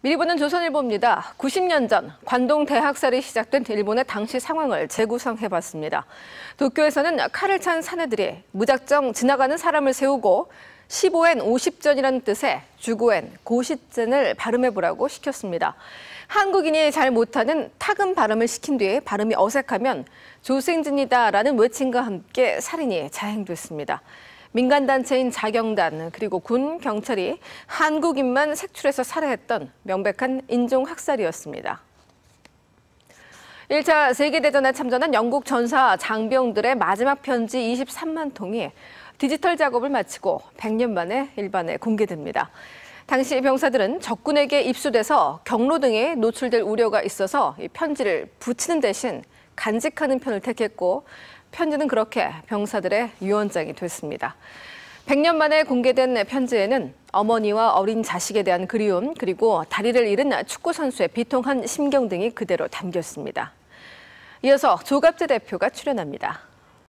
미리 보는 조선일보입니다. 90년 전 관동 대학살이 시작된 일본의 당시 상황을 재구성해봤습니다. 도쿄에서는 칼을 찬 사내들이 무작정 지나가는 사람을 세우고 15엔 50전이라는 뜻의 주구엔 고시젠을 발음해보라고 시켰습니다. 한국인이 잘 못하는 타금 발음을 시킨 뒤에 발음이 어색하면 조생진이다라는 외침과 함께 살인이 자행됐습니다. 민간단체인 자경단 그리고 군, 경찰이 한국인만 색출해서 살해했던 명백한 인종학살이었습니다. 1차 세계대전에 참전한 영국 전사 장병들의 마지막 편지 23만 통이 디지털 작업을 마치고 100년 만에 일반에 공개됩니다. 당시 병사들은 적군에게 입수돼서 경로 등에 노출될 우려가 있어서 이 편지를 붙이는 대신 간직하는 편을 택했고 편지는 그렇게 병사들의 유언장이 됐습니다. 100년 만에 공개된 편지에는 어머니와 어린 자식에 대한 그리움 그리고 다리를 잃은 축구 선수의 비통한 심경 등이 그대로 담겼습니다. 이어서 조갑재 대표가 출연합니다.